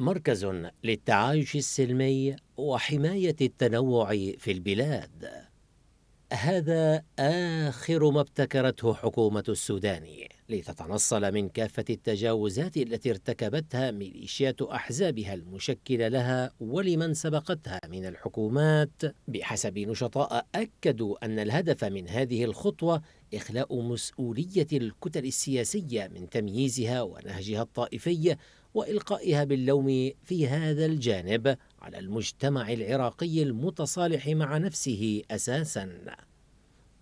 مركز للتعايش السلمي وحماية التنوع في البلاد هذا آخر ما ابتكرته حكومة السودان لتتنصل من كافة التجاوزات التي ارتكبتها ميليشيات أحزابها المشكلة لها ولمن سبقتها من الحكومات بحسب نشطاء أكدوا أن الهدف من هذه الخطوة إخلاء مسؤولية الكتل السياسية من تمييزها ونهجها الطائفي وإلقائها باللوم في هذا الجانب على المجتمع العراقي المتصالح مع نفسه أساساً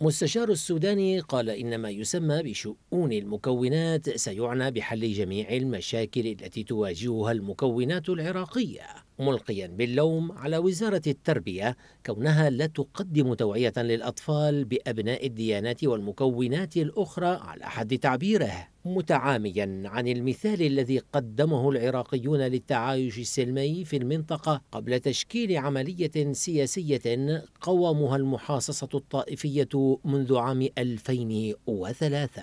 مستشار السوداني قال إن ما يسمى بشؤون المكونات سيعنى بحل جميع المشاكل التي تواجهها المكونات العراقية ملقيا باللوم على وزارة التربية كونها لا تقدم توعية للأطفال بأبناء الديانات والمكونات الأخرى على حد تعبيره متعاميا عن المثال الذي قدمه العراقيون للتعايش السلمي في المنطقة قبل تشكيل عملية سياسية قوامها المحاصصة الطائفية منذ عام 2003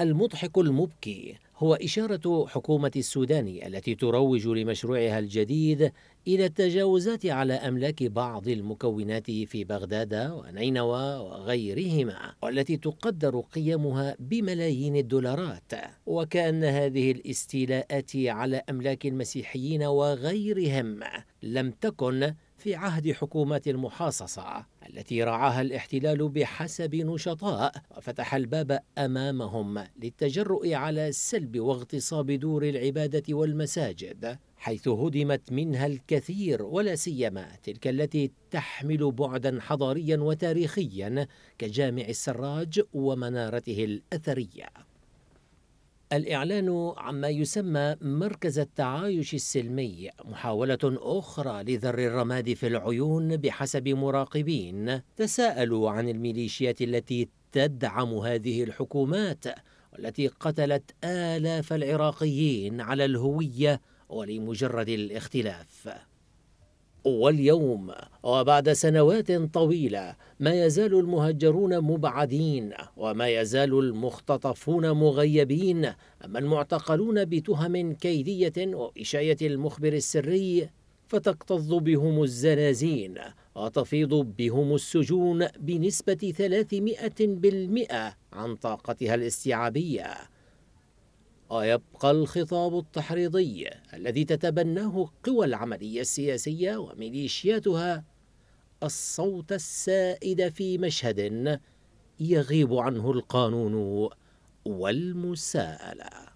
المضحك المبكي هو إشارة حكومة السودان التي تروج لمشروعها الجديد إلى التجاوزات على أملاك بعض المكونات في بغداد ونينوى وغيرهما والتي تقدر قيمها بملايين الدولارات وكأن هذه الاستيلاءات على أملاك المسيحيين وغيرهم لم تكن في عهد حكومات المحاصصة التي رعاها الاحتلال بحسب نشطاء وفتح الباب أمامهم للتجرؤ على سلب واغتصاب دور العبادة والمساجد حيث هدمت منها الكثير ولا سيما تلك التي تحمل بعدا حضاريا وتاريخيا كجامع السراج ومنارته الأثرية الإعلان عما يسمى مركز التعايش السلمي محاولة أخرى لذر الرماد في العيون بحسب مراقبين تساءلوا عن الميليشيات التي تدعم هذه الحكومات والتي قتلت آلاف العراقيين على الهوية ولمجرد الاختلاف واليوم وبعد سنوات طويلة ما يزال المهجرون مبعدين وما يزال المختطفون مغيبين أما المعتقلون بتهم كيدية وإشاية المخبر السري فتكتظ بهم الزنازين وتفيض بهم السجون بنسبة 300% عن طاقتها الاستيعابية ويبقى الخطاب التحريضي الذي تتبناه قوى العملية السياسية وميليشياتها الصوت السائد في مشهد يغيب عنه القانون والمساءله